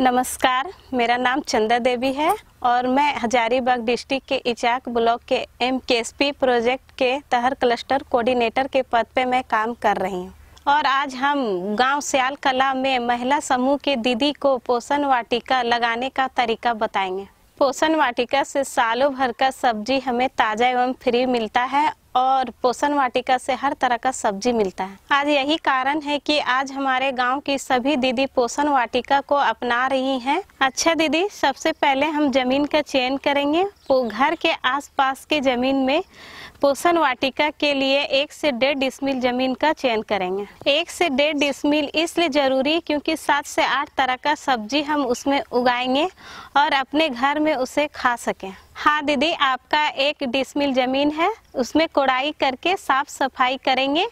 नमस्कार मेरा नाम चंदा देवी है और मैं हजारीबाग डिस्ट्रिक्ट के इचाक ब्लॉक के एम प्रोजेक्ट के तहर क्लस्टर कोऑर्डिनेटर के पद पे मैं काम कर रही हूँ और आज हम गांव सियाल कला में महिला समूह के दीदी को पोषण वाटिका लगाने का तरीका बताएंगे पोषण वाटिका से सालों भर का सब्जी हमें ताज़ा एवं फ्री मिलता है और पोषण वाटिका से हर तरह का सब्जी मिलता है आज यही कारण है कि आज हमारे गांव की सभी दीदी पोषण वाटिका को अपना रही हैं। अच्छा दीदी सबसे पहले हम जमीन का चयन करेंगे वो घर के आसपास के जमीन में पोषण वाटिका के लिए एक से डेढ़ डिसमिल जमीन का चयन करेंगे एक से डेढ़ डिसमिल इसलिए जरूरी क्योंकि सात से आठ तरह का सब्जी हम उसमें उगाएंगे और अपने घर में उसे खा सकें हाँ दीदी आपका एक डिसमिल जमीन है उसमें कोड़ाई करके साफ सफाई करेंगे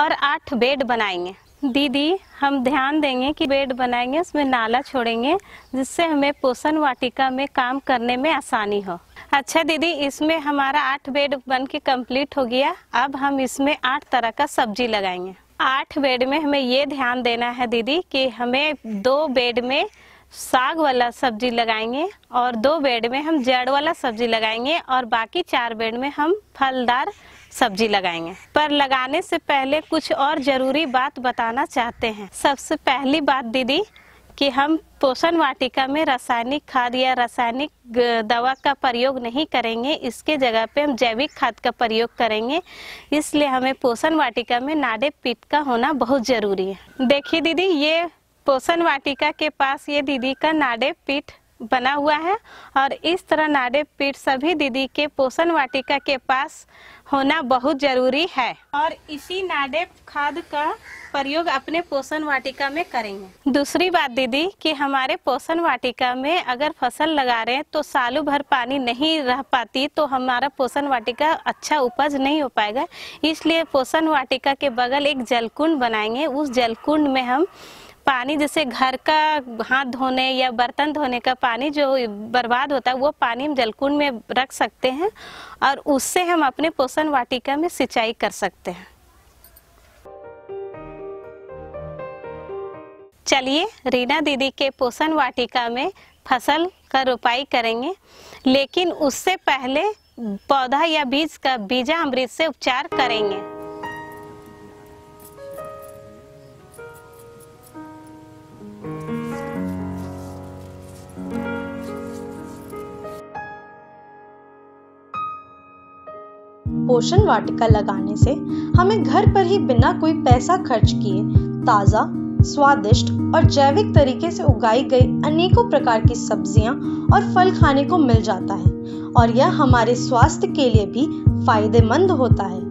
और आठ बेड बनाएंगे दीदी हम ध्यान देंगे कि बेड बनाएंगे उसमें नाला छोड़ेंगे जिससे हमें पोषण वाटिका में काम करने में आसानी हो अच्छा दीदी इसमें हमारा आठ बेड बन के कम्प्लीट हो गया अब हम इसमें आठ तरह का सब्जी लगाएंगे आठ बेड में हमें ये ध्यान देना है दीदी कि हमें दो बेड में साग वाला सब्जी लगाएंगे और दो बेड में हम जड़ वाला सब्जी लगाएंगे और बाकी चार बेड में हम फलदार सब्जी लगाएंगे पर लगाने से पहले कुछ और जरूरी बात बताना चाहते हैं सबसे पहली बात दीदी कि हम पोषण वाटिका में रासायनिक खाद या रासायनिक दवा का प्रयोग नहीं करेंगे इसके जगह पे हम जैविक खाद का प्रयोग करेंगे इसलिए हमें पोषण वाटिका में नाड़े पीट का होना बहुत ज़रूरी है देखिए दीदी ये पोषण वाटिका के पास ये दीदी का नाडे पीठ बना हुआ है और इस तरह नाडे पीठ सभी दीदी के पोषण वाटिका के पास होना बहुत जरूरी है और इसी नाडे खाद का प्रयोग अपने पोषण वाटिका में करेंगे दूसरी बात दीदी कि हमारे पोषण वाटिका में अगर फसल लगा रहे हैं तो सालों भर पानी नहीं रह पाती तो हमारा पोषण वाटिका अच्छा उपज नहीं हो पाएगा इसलिए पोषण वाटिका के बगल एक जलकुंड बनाएंगे उस जलकुंड में हम पानी जैसे घर का हाथ धोने या बर्तन धोने का पानी जो बर्बाद होता है वो पानी हम जलकुंड में रख सकते हैं और उससे हम अपने पोषण वाटिका में सिंचाई कर सकते हैं चलिए रीना दीदी के पोषण वाटिका में फसल का रोपाई करेंगे लेकिन उससे पहले पौधा या बीज का बीजा अमृत से उपचार करेंगे पोषण वाटिका लगाने से हमें घर पर ही बिना कोई पैसा खर्च किए ताज़ा स्वादिष्ट और जैविक तरीके से उगाई गई अनेकों प्रकार की सब्जियां और फल खाने को मिल जाता है और यह हमारे स्वास्थ्य के लिए भी फायदेमंद होता है